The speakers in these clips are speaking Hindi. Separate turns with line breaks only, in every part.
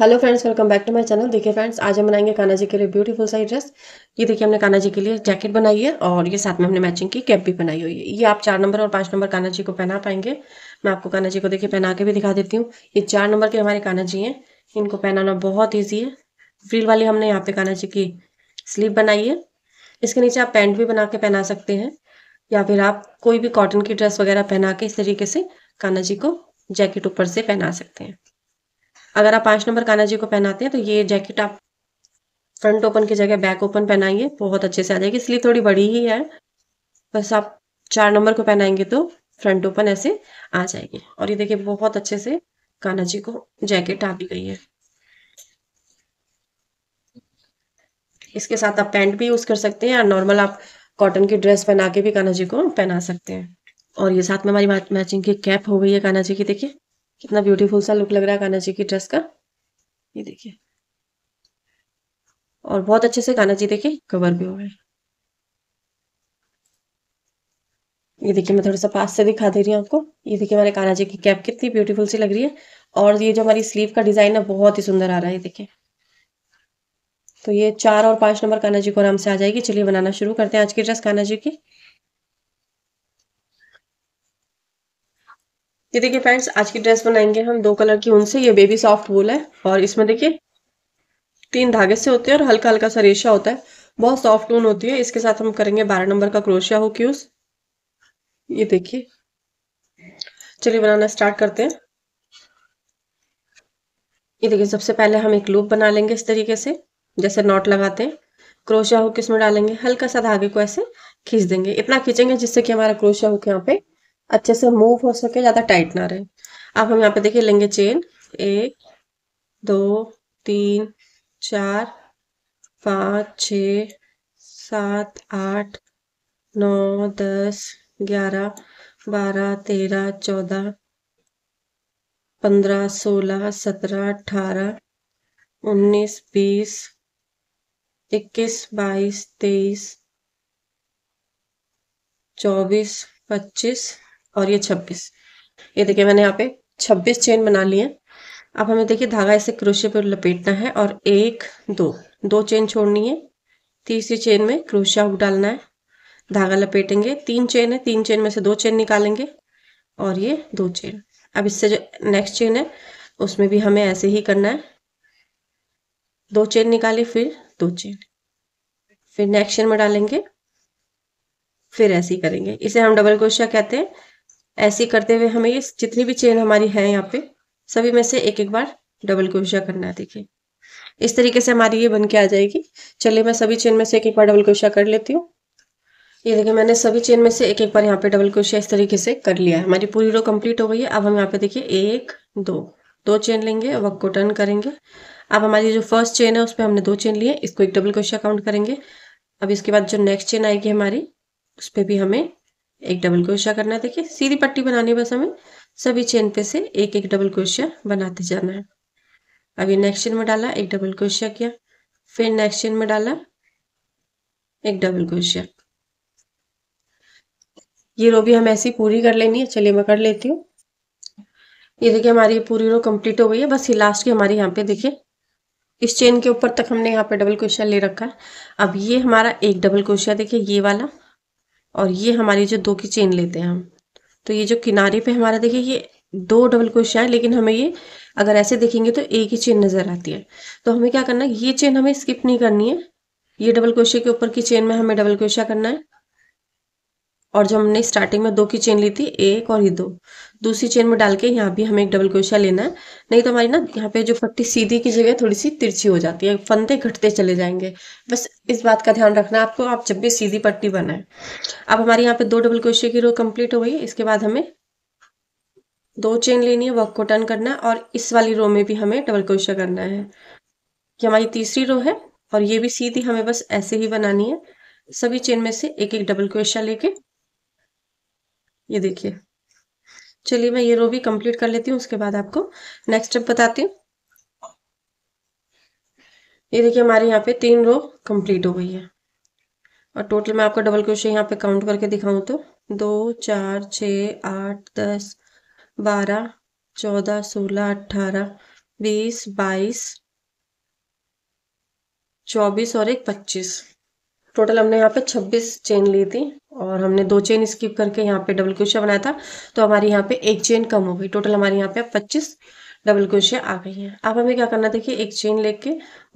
Hello friends welcome back to my channel देखिए फ्रेंड्स आज हम बनाएंगे काना जी के लिए ब्यूटीफुल साइड ड्रेस ये देखिए हमने काना जी के लिए जैकेट बनाई है और ये साथ में हमने मैचिंग की कैप भी बनाई हुई है ये आप चार नंबर और पाँच नंबर काना जी को पहना पाएंगे मैं आपको काना जी को देखिए पहना के भी दिखा देती हूँ ये चार नंबर के हमारे काना जी हैं इनको पहनाना बहुत ईजी है फ्रील वाली हमने यहाँ पे काना जी की स्लीव बनाई है इसके नीचे आप पैंट भी बना के पहना सकते हैं या फिर आप कोई भी कॉटन की ड्रेस वगैरह पहना के इस तरीके से काना जी को जैकेट ऊपर से पहना सकते हैं अगर आप पाँच नंबर काना जी को पहनाते हैं तो ये जैकेट आप फ्रंट ओपन की जगह बैक ओपन पहनाइए बहुत अच्छे से आ जाएगी इसलिए थोड़ी बड़ी ही है बस आप चार नंबर को पहनाएंगे तो फ्रंट ओपन ऐसे आ जाएगी और ये देखिए बहुत अच्छे से काना जी को जैकेट आ भी गई है इसके साथ आप पैंट भी यूज कर सकते हैं या नॉर्मल आप कॉटन की ड्रेस पहना के भी काना जी को पहना सकते हैं और ये साथ में हमारी मैचिंग की कैप हो गई है काना जी की देखिए कितना ब्यूटीफुल सा लुक लग रहा है काना जी की ड्रेस का ये देखिए और बहुत अच्छे से काना जी देखिए कवर भी हो गए ये देखिए मैं थोड़ा सा पास से दिखा दे रही हूँ आपको ये देखिए हमारे काना जी की कैप कितनी ब्यूटीफुल सी लग रही है और ये जो हमारी स्लीव का डिजाइन है बहुत ही सुंदर आ रहा है ये देखिए तो ये चार और पांच नंबर काना जी को आराम से आ जाएगी चलिए बनाना शुरू करते हैं आज की ड्रेस काना जी की ये देखिए फ्रेंड्स आज की ड्रेस बनाएंगे हम दो कलर की ऊन से ये बेबी सॉफ्ट वूल है और इसमें देखिए तीन धागे से होते हैं और हल्का हल्का सा रेशा होता है बहुत सॉफ्ट ऊन होती है इसके साथ हम करेंगे बारह नंबर का क्रोशिया हुक यूज ये देखिए चलिए बनाना स्टार्ट करते हैं ये देखिए सबसे पहले हम एक लूप बना लेंगे इस तरीके से जैसे नॉट लगाते हैं क्रोशिया हुक इसमें डालेंगे हल्का सा धागे को ऐसे खींच देंगे इतना खींचेंगे जिससे कि हमारा क्रोशिया हुक यहाँ पे अच्छे से मूव हो सके ज़्यादा टाइट ना रहे अब हम यहाँ पे देखिए लेंगे चेन एक दो तीन चार पाँच छ सात आठ नौ दस ग्यारह बारह तेरह चौदह पंद्रह सोलह सत्रह अठारह उन्नीस बीस इक्कीस बाईस तेईस चौबीस पच्चीस और ये छब्बीस ये देखिए मैंने यहाँ पे छब्बीस चेन बना ली है अब हमें देखिए धागा इसे क्रोशे पर लपेटना है और एक दो दो चेन छोड़नी है तीसरी चेन में क्रोशिया हुक डालना है धागा लपेटेंगे तीन चेन है तीन चेन में से दो चेन निकालेंगे और ये दो चेन अब इससे जो नेक्स्ट चेन है उसमें भी हमें ऐसे ही करना है दो चेन निकाली फिर दो चेन फिर नेक्स्ट चेन में डालेंगे फिर ऐसे ही करेंगे इसे हम डबल क्रोशिया कहते हैं ऐसे करते हुए हमें ये जितनी भी चेन हमारी है यहाँ पे सभी में से एक एक बार डबल क्रोशिया करना है देखिए इस तरीके से हमारी ये बन के आ जाएगी चलिए मैं सभी चेन में से एक एक बार डबल क्रोशिया कर लेती हूँ ये देखिए मैंने सभी चेन में से एक एक बार यहाँ पे डबल क्रोशिया इस तरीके से कर लिया है हमारी पूरी रो कंप्लीट हो गई है अब हम यहाँ पे देखिए एक दो दो चेन लेंगे वक्त को टर्न करेंगे अब हमारी जो फर्स्ट चेन है उस पर हमने दो चेन लिए इसको एक डबल क्रोशिया काउंट करेंगे अब इसके बाद जो नेक्स्ट चेन आएगी हमारी उस पर भी हमें एक डबल क्रोशिया करना है देखिए सीधी पट्टी बनानी बस हमें सभी चेन पे से एक एक डबल क्रोशिया बनाते जाना है अब ये नेक्स्ट चेन में डाला एक डबल क्रोशिया किया फिर नेक्स्ट चेन में डाला एक डबल क्रोशिया ये रो भी हम ऐसी पूरी कर लेनी है चलिए मैं कर लेती हूँ ये देखिए हमारी पूरी रो कंप्लीट हो गई है बस ये लास्ट की हमारे यहाँ पे देखिए इस चेन के ऊपर तक हमने यहाँ पे डबल क्रोशिया ले रखा है अब ये हमारा एक डबल क्रोशिया देखिए ये वाला और ये हमारी जो दो की चेन लेते हैं हम तो ये जो किनारे पे हमारा देखिए ये दो डबल क्रोशिया है लेकिन हमें ये अगर ऐसे देखेंगे तो एक ही चेन नज़र आती है तो हमें क्या करना है ये चेन हमें स्किप नहीं करनी है ये डबल क्रोशिया के ऊपर की चेन में हमें डबल क्रोशिया करना है और जो हमने स्टार्टिंग में दो की चेन ली थी एक और ये दो दूसरी चेन में डाल के यहाँ भी हमें एक डबल क्रोशिया लेना है नहीं तो हमारी ना यहाँ पे जो पट्टी सीधी की जगह थोड़ी सी तिरछी हो जाती है फंदे घटते चले जाएंगे बस इस बात का ध्यान रखना आपको आप जब भी सीधी पट्टी बनाए अब हमारे यहाँ पे दो डबल क्रोशिया की रो कम्प्लीट हो गई इसके बाद हमें दो चेन लेनी है वर्क को टर्न करना है और इस वाली रो में भी हमें डबल क्रोशिया करना है ये हमारी तीसरी रो है और ये भी सीधी हमें बस ऐसे ही बनानी है सभी चेन में से एक एक डबल क्रोशिया लेके ये देखिए चलिए मैं ये रो भी कंप्लीट कर लेती हूँ उसके बाद आपको नेक्स्ट स्टेप बताती हूँ ये देखिए हमारे यहाँ पे तीन रो कंप्लीट हो गई है और टोटल मैं आपको डबल क्रोशे यहाँ पे काउंट करके दिखाऊं तो दो चार छ आठ दस बारह चौदह सोलह अट्ठारह बीस बाईस चौबीस और एक पच्चीस टोटल हमने यहाँ पे 26 चेन ली थी और हमने दो चेन स्किप करके यहाँ पे डबल क्रोशिया बनाया था तो हमारी यहाँ पे एक चेन कम हो गई टोटल हमारे यहाँ पे पच्चीस डबल क्रोशिया आ गई है अब हमें क्या करना देखिए एक चेन लेके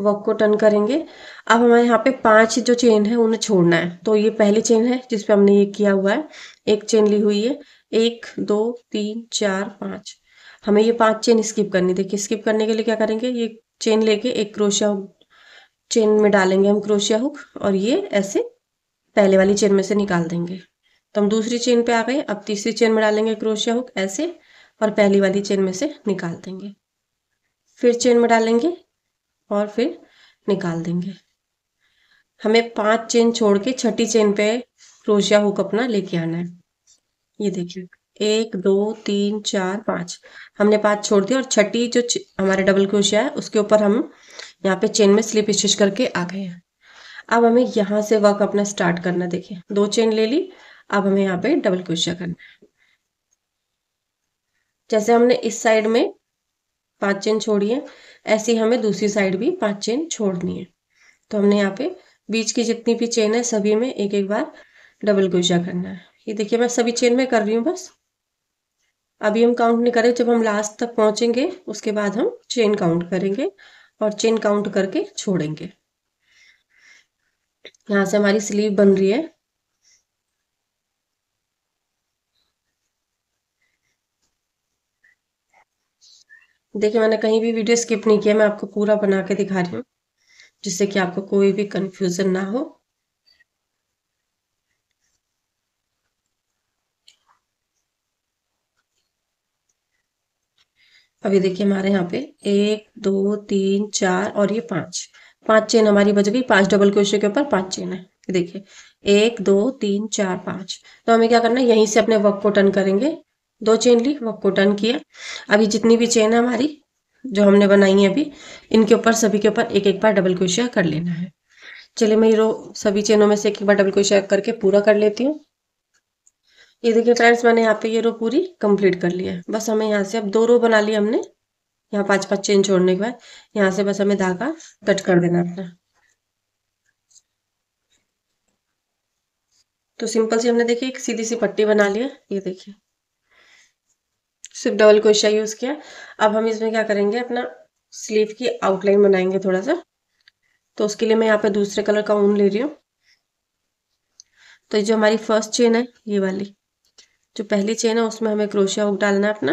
वर्क को टर्न करेंगे अब हमारे यहाँ पे पांच जो चेन है उन्हें छोड़ना है तो ये पहली चेन है जिसपे हमने ये किया हुआ है एक चेन ली हुई है एक दो तीन चार पाँच हमें ये पांच चेन स्किप करनी देखिए स्किप करने के लिए क्या करेंगे ये चेन लेके एक क्रोशिया चेन में डालेंगे हम क्रोशिया हुक और ये ऐसे पहले वाली चेन में से निकाल देंगे तो हम दूसरी चेन पे आ गए अब तीसरी चेन में डालेंगे क्रोशिया हुक ऐसे और पहली वाली चेन में से निकाल देंगे फिर चेन में डालेंगे और फिर निकाल देंगे हमें पांच चेन छोड़ के छठी चेन पे क्रोशिया हुक अपना लेके आना है ये देखिए एक दो तीन चार पाँच हमने पाँच छोड़ दिया और छठी जो हमारे डबल क्रोशिया है उसके ऊपर हम यहाँ पे चेन में स्लिप स्टिच करके आ गए हैं अब हमें यहाँ से वर्क अपना स्टार्ट करना देखिए दो चेन ले ली अब हमें यहाँ पे डबल क्रोशिया करना है जैसे हमने इस साइड में पांच चेन छोड़ी है ऐसी हमें दूसरी साइड भी पांच चेन छोड़नी है तो हमने यहाँ पे बीच की जितनी भी चेन है सभी में एक एक बार डबल क्रोशिया करना है ये देखिए मैं सभी चेन में कर रही हूँ बस अभी हम काउंट नहीं करें जब हम लास्ट तक पहुंचेंगे उसके बाद हम चेन काउंट करेंगे और चेन काउंट करके छोड़ेंगे यहां से हमारी स्लीव बन रही है देखिए मैंने कहीं भी वीडियो स्किप नहीं किया मैं आपको पूरा बना के दिखा रही हूँ जिससे कि आपको कोई भी कंफ्यूजन ना हो अभी देखिए हमारे यहाँ पे एक दो तीन चार और ये पांच पांच चेन हमारी बच गई पांच डबल क्रोशे के ऊपर पांच चेन है देखिए एक दो तीन चार पांच तो हमें क्या करना है यहीं से अपने वर्क को टर्न करेंगे दो चेन ली वर्क को टर्न किया अभी जितनी भी चेन है हमारी जो हमने बनाई है अभी इनके ऊपर सभी के ऊपर एक एक बार डबल क्रोशिया कर लेना है चलिए मैं रो सभी चेनों में से एक एक बार डबल क्रोशिया करके पूरा कर लेती हूँ ये देखिए फ्रेंड्स मैंने यहाँ पे ये रो पूरी कंप्लीट कर लिया है बस हमें यहाँ से अब दो रो बना लिया हमने यहाँ पांच पांच चेन छोड़ने के बाद यहाँ से बस हमें धागा कट कर देना अपना तो सिंपल सी हमने देखिए एक सीधी सी पट्टी बना लिया ये देखिए सिर्फ डबल क्रोशिया यूज किया अब हम इसमें क्या करेंगे अपना स्लीव की आउटलाइन बनाएंगे थोड़ा सा तो उसके लिए मैं यहाँ पे दूसरे कलर का ऊन ले रही हूँ तो जो हमारी फर्स्ट चेन है ये वाली जो पहली चेन है उसमें हमें क्रोशिया हुक डालना है अपना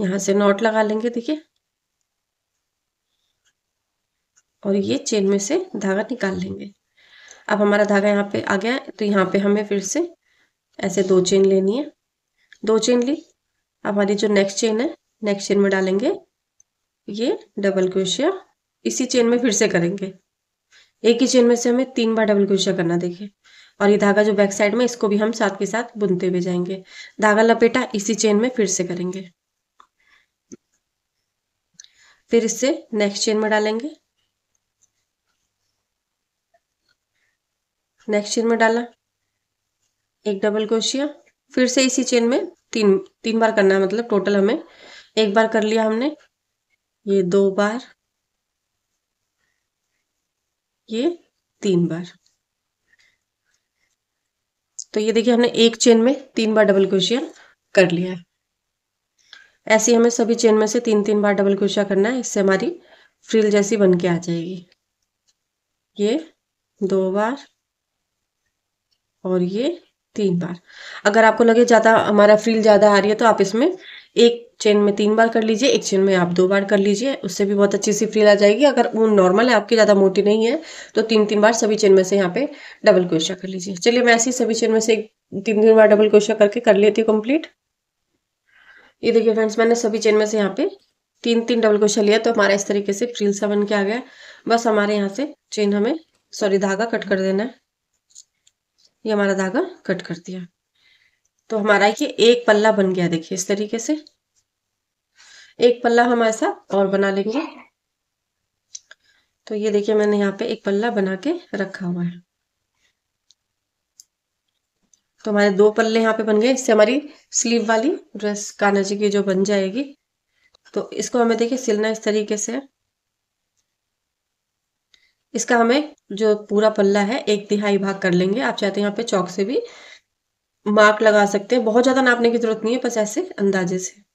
यहाँ से नॉट लगा लेंगे देखिए और ये चेन में से धागा निकाल लेंगे अब हमारा धागा यहाँ पे आ गया है तो यहाँ पे हमें फिर से ऐसे दो चेन लेनी है दो चेन ली अब हमारी जो नेक्स्ट चेन है नेक्स्ट चेन में डालेंगे ये डबल क्रोशिया इसी चेन में फिर से करेंगे एक ही चेन में से हमें तीन बार डबल क्रोशिया करना देखिए और ये धागा जो बैक साइड में इसको भी हम साथ के साथ बुनते हुए जाएंगे धागा लपेटा इसी चेन में फिर से करेंगे फिर इससे नेक्स्ट चेन में डालेंगे नेक्स्ट चेन में डाला एक डबल क्रोशिया फिर से इसी चेन में तीन तीन बार करना है मतलब टोटल हमें एक बार कर लिया हमने ये दो बार ये तीन बार तो ये देखिए हमने एक चेन में तीन बार डबल क्रोशिया कर लिया है ऐसे हमें सभी चेन में से तीन तीन बार डबल क्रोशिया करना है इससे हमारी फ्रिल जैसी बन के आ जाएगी ये दो बार और ये तीन बार अगर आपको लगे ज़्यादा हमारा फ्रिल ज़्यादा आ रही है तो आप इसमें एक चेन में तीन बार कर लीजिए एक चेन में आप दो बार कर लीजिए उससे भी बहुत अच्छी सी फ्रील आ जाएगी अगर ऊन नॉर्मल है आपकी ज़्यादा मोटी नहीं है तो तीन तीन बार सभी चेन में से यहाँ पे डबल क्रोशा कर लीजिए चलिए मैं ऐसी सभी चेन में से तीन तीन बार डबल क्रोशा करके कर लेती हूँ कम्प्लीट ये देखिए फ्रेंड्स मैंने सभी चेन में से यहाँ पे तीन तीन डबल क्रोशा लिया तो हमारा इस तरीके से फ्रील सा बन के आ गया बस हमारे यहाँ से चेन हमें सॉरी धागा कट कर देना है ये हमारा धागा कट कर दिया तो हमारा ये एक पल्ला बन गया देखिए इस तरीके से एक पल्ला हम ऐसा और बना लेंगे तो ये देखिए मैंने यहाँ पे एक पल्ला बना के रखा हुआ है तो हमारे दो पल्ले यहाँ पे बन गए इससे हमारी स्लीव वाली ड्रेस काना जी की जो बन जाएगी तो इसको हमें देखिए सिलना इस तरीके से इसका हमें जो पूरा पल्ला है एक तिहाई भाग कर लेंगे आप चाहते हैं यहाँ पे चौक से भी मार्क लगा सकते हैं बहुत ज़्यादा नापने की जरूरत नहीं है बस ऐसे अंदाजे से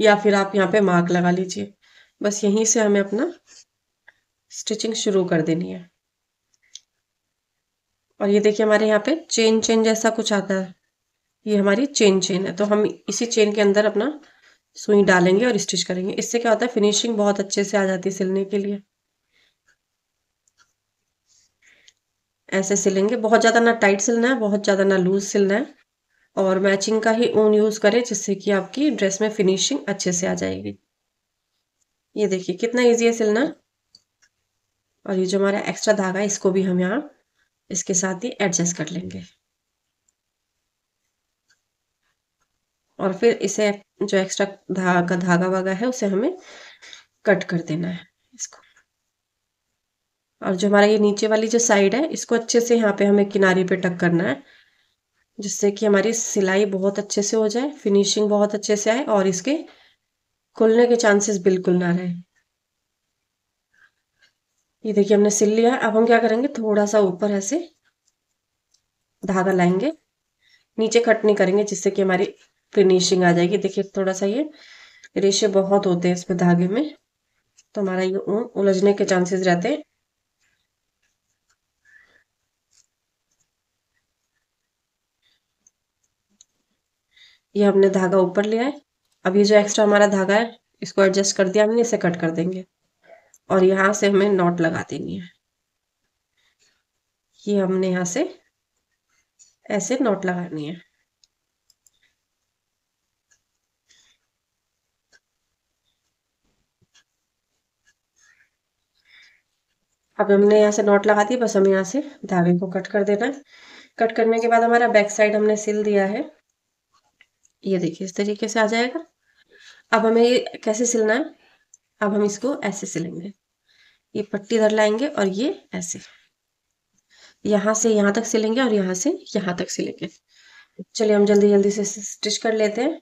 या फिर आप यहाँ पे मार्क लगा लीजिए बस यहीं से हमें अपना स्टिचिंग शुरू कर देनी है और ये देखिए हमारे यहाँ पे चेन चेन जैसा कुछ आता है ये हमारी चेन चेन है तो हम इसी चेन के अंदर अपना सुई डालेंगे और स्टिच करेंगे इससे क्या होता है फिनिशिंग बहुत अच्छे से आ जाती है सिलने के लिए ऐसे सिलेंगे बहुत ज़्यादा ना टाइट सिलना है बहुत ज़्यादा ना लूज सिलना है और मैचिंग का ही ऊन यूज़ करें जिससे कि आपकी ड्रेस में फिनिशिंग अच्छे से आ जाएगी ये देखिए कितना ईजी है सिलना और ये जो हमारा एक्स्ट्रा धागा है इसको भी हम यहाँ इसके साथ ही एडजस्ट कर लेंगे और फिर इसे जो एक्स्ट्रा धागा धागा वागा है उसे हमें कट कर देना है इसको और जो हमारा ये नीचे वाली जो साइड है इसको अच्छे से यहाँ पे हमें किनारे पे टक करना है जिससे कि हमारी सिलाई बहुत अच्छे से हो जाए फिनिशिंग बहुत अच्छे से आए और इसके खुलने के चांसेस बिल्कुल ना रहे ये देखिए हमने सिल लिया है अब हम क्या करेंगे थोड़ा सा ऊपर ऐसे धागा लाएंगे नीचे कट नहीं करेंगे जिससे कि हमारी फिनिशिंग आ जाएगी देखिए थोड़ा सा ये रेशे बहुत होते हैं इसमें धागे में तो हमारा ये ऊन उलझने के चांसेस रहते हैं ये हमने धागा ऊपर ले आए अब ये जो एक्स्ट्रा हमारा धागा है इसको एडजस्ट कर दिया हमने इसे कट कर देंगे और यहाँ से हमें नॉट लगा देनी है ये हमने यहाँ से ऐसे नॉट लगानी है अब हमने यहाँ से नॉट लगा दी बस हमें यहाँ से धागे को कट कर देना है कट करने के बाद हमारा बैक साइड हमने सिल दिया है ये देखिए इस तरीके से आ जाएगा अब हमें ये कैसे सिलना है अब हम इसको ऐसे सिलेंगे ये पट्टी इधर लाएंगे और ये ऐसे यहाँ से यहाँ तक सिलेंगे और यहाँ से यहाँ तक सिलेंगे चलिए हम जल्दी जल्दी से स्टिच कर लेते हैं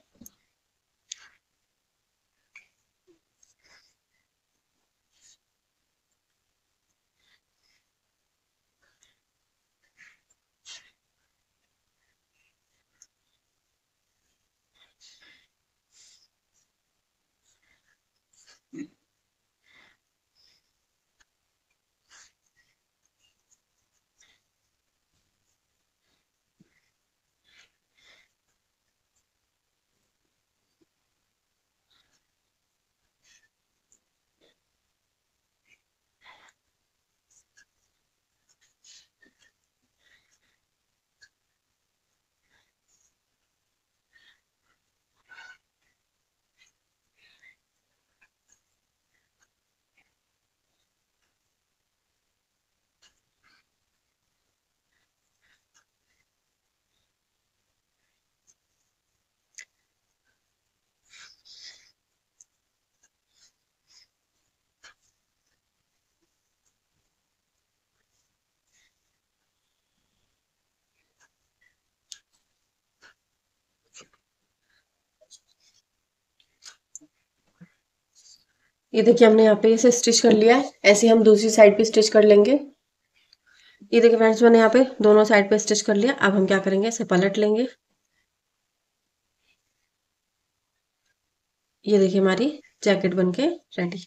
ये देखिए हमने यहाँ पे इसे स्टिच कर लिया है ऐसे हम दूसरी साइड पे स्टिच कर लेंगे ये देखिए फ्रेंड्स मैंने यहाँ पे दोनों साइड पे स्टिच कर लिया अब हम क्या करेंगे इसे पलट लेंगे ये देखिए हमारी जैकेट बनके रेडी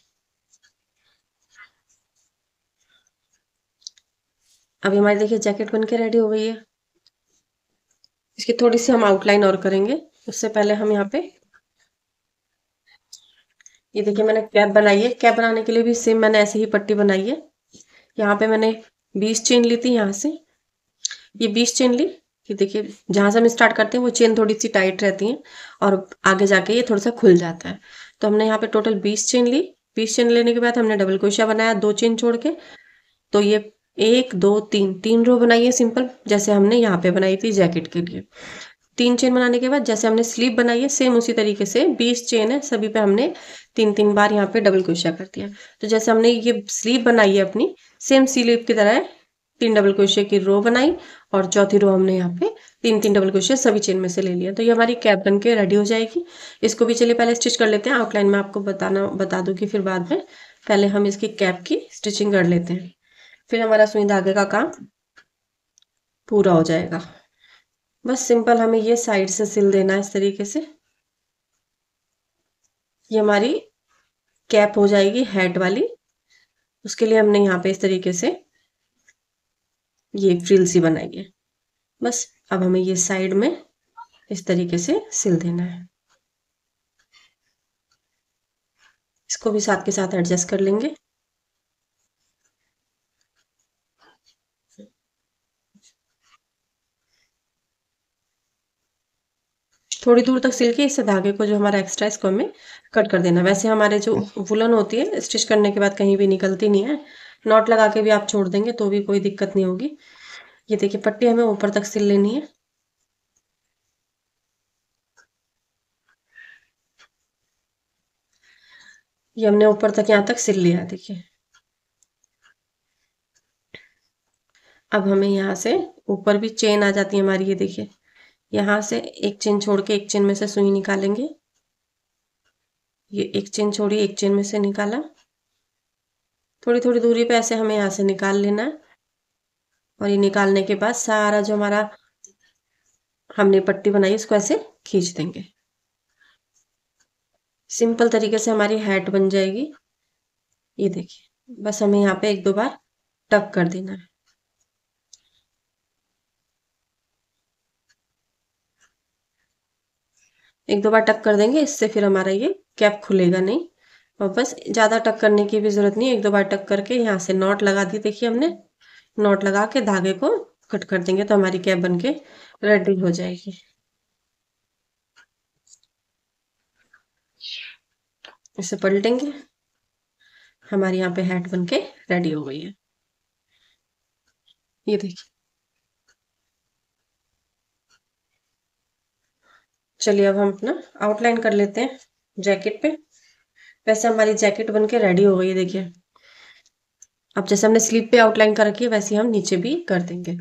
अभी हमारी देखिए जैकेट बनके रेडी हो गई है इसकी थोड़ी सी हम आउटलाइन और करेंगे उससे पहले हम यहाँ पे ये देखिए मैंने कैप बनाई है कैप बनाने के लिए भी सेम मैंने ऐसे ही पट्टी बनाई है यहाँ पे मैंने बीस चेन ली थी यहाँ से ये बीस चेन ली ये देखिए जहाँ से हम स्टार्ट करते हैं वो चेन थोड़ी सी टाइट रहती है और आगे जाके ये थोड़ा सा खुल जाता है तो हमने यहाँ पे टोटल बीस चेन ली बीस चेन लेने के बाद हमने डबल क्रोशिया बनाया दो चेन छोड़ के तो ये एक दो तीन तीन रो बनाई है सिंपल जैसे हमने यहाँ पे बनाई थी जैकेट के लिए तीन चेन बनाने के बाद जैसे हमने स्लीव बनाई है सेम उसी तरीके से बीस चेन है सभी पे हमने तीन तीन बार यहाँ पे डबल क्रोशिया कर दिया तो जैसे हमने ये स्लीव बनाई है अपनी सेम स्लीव की तरह तीन डबल क्रोशिया की रो बनाई और चौथी रो हमने यहाँ पे तीन तीन डबल क्रोशिया सभी चेन में से ले लिया तो ये हमारी कैप बन के रेडी हो जाएगी इसको भी चलिए पहले स्टिच कर लेते हैं आउटलाइन में आपको बताना बता दूंगी फिर बाद में पहले हम इसकी कैप की स्टिचिंग कर लेते हैं फिर हमारा सुई धागे का काम पूरा हो जाएगा बस सिंपल हमें ये साइड से सिल देना है इस तरीके से ये हमारी कैप हो जाएगी हेड वाली उसके लिए हमने यहाँ पे इस तरीके से ये फ्रिल सी बनाई है बस अब हमें ये साइड में इस तरीके से सिल देना है इसको भी साथ के साथ एडजस्ट कर लेंगे थोड़ी दूर तक सिल के इससे धागे को जो हमारा एक्स्ट्रा इसको हमें कट कर देना वैसे हमारे जो वुलन होती है स्टिच करने के बाद कहीं भी निकलती नहीं है नॉट लगा के भी आप छोड़ देंगे तो भी कोई दिक्कत नहीं होगी ये देखिए पट्टी हमें ऊपर तक सिल लेनी है ये हमने ऊपर तक यहाँ तक सिल लिया देखिए अब हमें यहाँ से ऊपर भी चेन आ जाती है हमारी ये देखिए यहाँ से एक चेन छोड़ के एक चेन में से सुई निकालेंगे ये एक चेन छोड़ी एक चेन में से निकाला थोड़ी थोड़ी दूरी पे ऐसे हमें यहाँ से निकाल लेना है और ये निकालने के बाद सारा जो हमारा हमने पट्टी बनाई उसको ऐसे खींच देंगे सिंपल तरीके से हमारी हैट बन जाएगी ये देखिए बस हमें यहाँ पे एक दो बार टक कर देना है एक दो बार टक कर देंगे इससे फिर हमारा ये कैप खुलेगा नहीं और बस ज़्यादा टक करने की भी ज़रूरत नहीं एक दो बार टक करके यहाँ से नॉट लगा दी देखिए हमने नॉट लगा के धागे को कट कर देंगे तो हमारी कैप बन के रेडी हो जाएगी इसे पलटेंगे हमारे यहाँ पे हैट बन के रेडी हो गई है ये देखिए चलिए अब हम अपना आउटलाइन कर लेते हैं जैकेट पे वैसे हमारी जैकेट बन के रेडी हो गई है देखिए अब जैसे हमने स्लीप पे आउटलाइन कर रखी है वैसे हम नीचे भी कर देंगे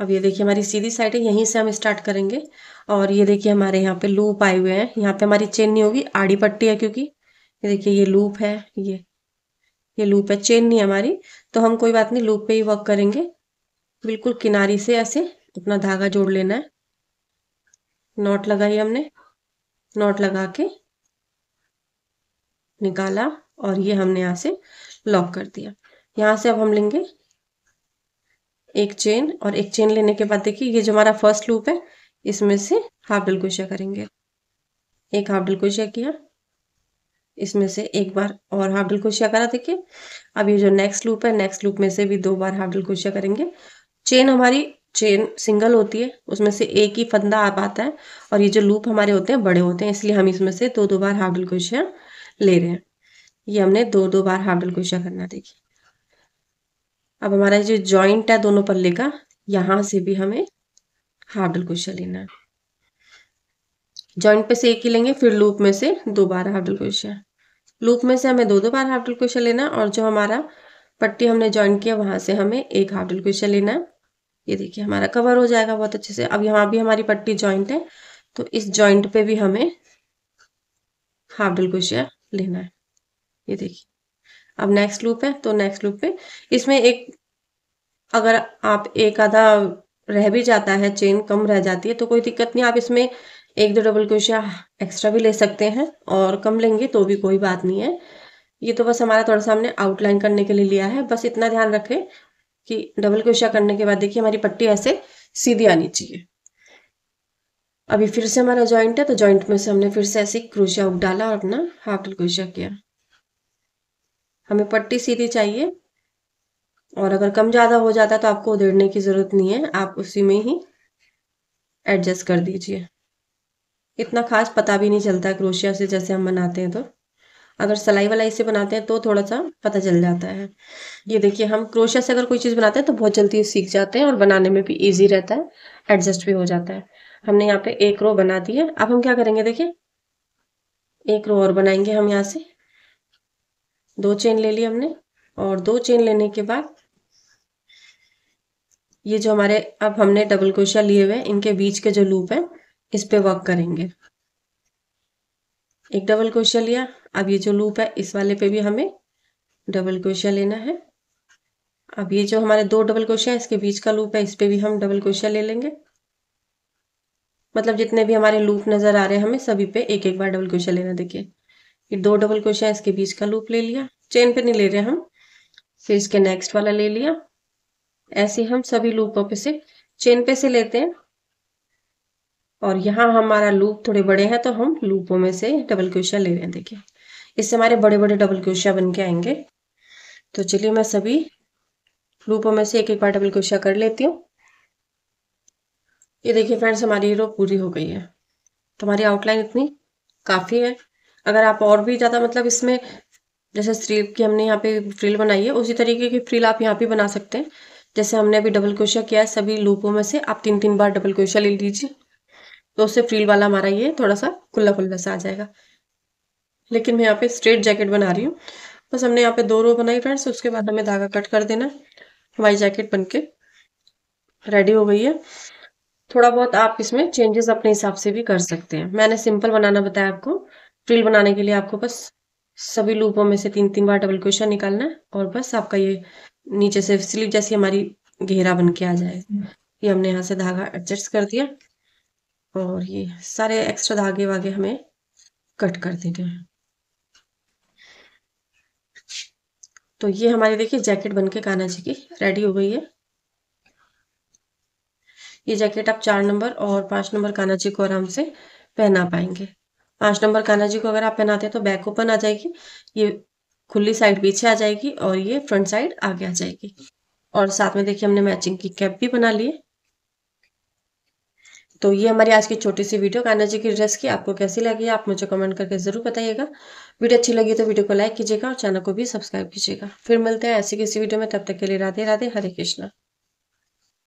अब ये देखिए हमारी सीधी साइड है यहीं से हम स्टार्ट करेंगे और ये देखिए हमारे यहाँ पे लूप आए हुए हैं यहाँ पे हमारी चेन नहीं होगी आड़ी पट्टी है क्योंकि ये देखिए ये लूप है ये ये लूप है चेन नहीं हमारी तो हम कोई बात नहीं लूप पे ही वर्क करेंगे बिल्कुल किनारी से ऐसे अपना धागा जोड़ लेना है नॉट लगाई हमने नॉट लगा के निकाला और ये हमने यहाँ से लॉक कर दिया यहाँ से अब हम लेंगे एक चेन और एक चेन लेने के बाद देखिए ये जो हमारा फर्स्ट लूप है इसमें से हाफ डलकुशिया करेंगे एक हाफ डलकुशिया किया इसमें से एक बार और हाफ डलकुशिया करा देखिए अब ये जो नेक्स्ट लूप है नेक्स्ट लूप में से भी दो बार हाफ डलकुशिया करेंगे चेन हमारी चेन सिंगल होती है उसमें से एक ही फंदा आ पाता है और ये जो लूप हमारे होते हैं बड़े होते हैं इसलिए हम इसमें से दो दो बार हाफडल क्रोशिया ले रहे हैं ये हमने दो दो बार हाफडल क्रोशिया करना देखिए अब हमारा जो जॉइंट है दोनों पल्ले का यहाँ से भी हमें हाफडल क्रोशिया लेना है जॉइंट पे से एक ही लेंगे फिर लूप में से दो बार हाफडल क्रोशिया लूप में से हमें दो दो बार हाफडल क्रोशिया लेना और जो हमारा पट्टी हमने ज्वाइन किया वहाँ से हमें एक हाफडल क्रोशिया लेना है ये देखिए हमारा कवर हो जाएगा बहुत अच्छे से अब यहाँ भी हमारी पट्टी ज्वाइंट है तो इस ज्वाइंट पे भी हमें हाफ डल क्रोशिया लेना है ये देखिए अब नेक्स्ट लूप है तो नेक्स्ट लूप पे इसमें एक अगर आप एक आधा रह भी जाता है चेन कम रह जाती है तो कोई दिक्कत नहीं आप इसमें एक दो डबल क्रोशिया एक्स्ट्रा भी ले सकते हैं और कम लेंगे तो भी कोई बात नहीं है ये तो बस हमारा थोड़ा सा हमने आउटलाइन करने के लिए लिया है बस इतना ध्यान रखें कि डबल क्रोशिया करने के बाद देखिए हमारी पट्टी ऐसे सीधी आनी चाहिए अभी फिर से हमारा जॉइंट है तो जॉइंट में से हमने फिर से ऐसे क्रोशिया उप डाला और अपना हाफ डल क्रोशिया किया हमें पट्टी सीधी चाहिए और अगर कम ज़्यादा हो जाता तो आपको उधेड़ने की ज़रूरत नहीं है आप उसी में ही एडजस्ट कर दीजिए इतना खास पता भी नहीं चलता क्रोशिया से जैसे हम बनाते हैं तो अगर सलाई वलाई से बनाते हैं तो थोड़ा सा पता चल जाता है ये देखिए हम क्रोशा से अगर कोई चीज़ बनाते हैं तो बहुत जल्दी सीख जाते हैं और बनाने में भी ईजी रहता है एडजस्ट भी हो जाता है हमने यहाँ पे एक रो बना दी है अब हम क्या करेंगे देखिए एक रो और बनाएंगे हम यहाँ से दो चेन ले ली हमने और दो चेन लेने के बाद ये जो हमारे अब हमने डबल क्रोशिया लिए हुए इनके बीच के जो लूप है इस पे वर्क करेंगे एक डबल क्वेश्चन लिया अब ये जो लूप है इस वाले पे भी हमें डबल क्वेश्चन लेना है अब ये जो हमारे दो डबल है इसके बीच का लूप है इस पे भी हम डबल क्वेश्चन ले लेंगे मतलब जितने भी हमारे लूप नज़र आ रहे हैं हमें सभी पे एक एक बार डबल क्वेश्चन लेना देखिए ये दो डबल है इसके बीच का लूप ले लिया चेन पे नहीं ले रहे हम फिर इसके नेक्स्ट वाला ले लिया ऐसे हम सभी लूपों पे से चेन पे से लेते हैं और यहाँ हमारा लूप थोड़े बड़े हैं तो हम लूपों में से डबल क्वेश्चन ले रहे हैं देखिए इससे हमारे बड़े बड़े डबल क्वेश्चन बन के आएंगे तो चलिए मैं सभी लूपों में से एक एक बार डबल क्वेश्चन कर लेती हूँ ये देखिए फ्रेंड्स हमारी रो पूरी हो गई है तो हमारी आउटलाइन इतनी काफ़ी है अगर आप और भी ज़्यादा मतलब इसमें जैसे स्त्री की हमने यहाँ पे फ्रिल बनाई है उसी तरीके की फ्रिल आप यहाँ पे बना सकते हैं जैसे हमने अभी डबल क्वेश्चन किया है सभी लूपों में से आप तीन तीन बार डबल क्वेश्चन ले लीजिए तो उससे फ्रील वाला हमारा ये थोड़ा सा खुला खुला सा आ जाएगा लेकिन मैं यहाँ पे स्ट्रेट जैकेट बना रही हूँ बस हमने यहाँ पे दो रो बनाई फ्रेंड्स उसके बाद हमें धागा कट कर देना हमारी जैकेट बन के रेडी हो गई है थोड़ा बहुत आप इसमें चेंजेस अपने हिसाब से भी कर सकते हैं मैंने सिंपल बनाना बताया आपको फ्रील बनाने के लिए आपको बस सभी लूपों में से तीन तीन बार डबल क्वेश्चन निकालना है और बस आपका ये नीचे से स्लीव जैसी हमारी घेरा बन के आ जाए हम्म। ये हमने यहाँ से धागा एडजस्ट कर दिया और ये सारे एक्स्ट्रा धागे वागे हमें कट कर देते हैं तो ये हमारी देखिए जैकेट बनके काना जी की रेडी हो गई है ये जैकेट आप चार नंबर और पांच नंबर काना जी को आराम से पहना पाएंगे पांच नंबर काना जी को अगर आप पहनाते हैं तो बैक ओपन आ जाएगी ये खुली साइड पीछे आ जाएगी और ये फ्रंट साइड आगे आ जाएगी और साथ में देखिए हमने मैचिंग की कैप भी बना ली है तो ये हमारी आज की छोटी सी वीडियो कान्हा जी की ड्रेस की आपको कैसी लगी आप मुझे कमेंट करके ज़रूर बताइएगा वीडियो अच्छी लगी तो वीडियो को लाइक कीजिएगा और चैनल को भी सब्सक्राइब कीजिएगा फिर मिलते हैं ऐसी किसी वीडियो में तब तक के लिए राधे राधे हरे कृष्णा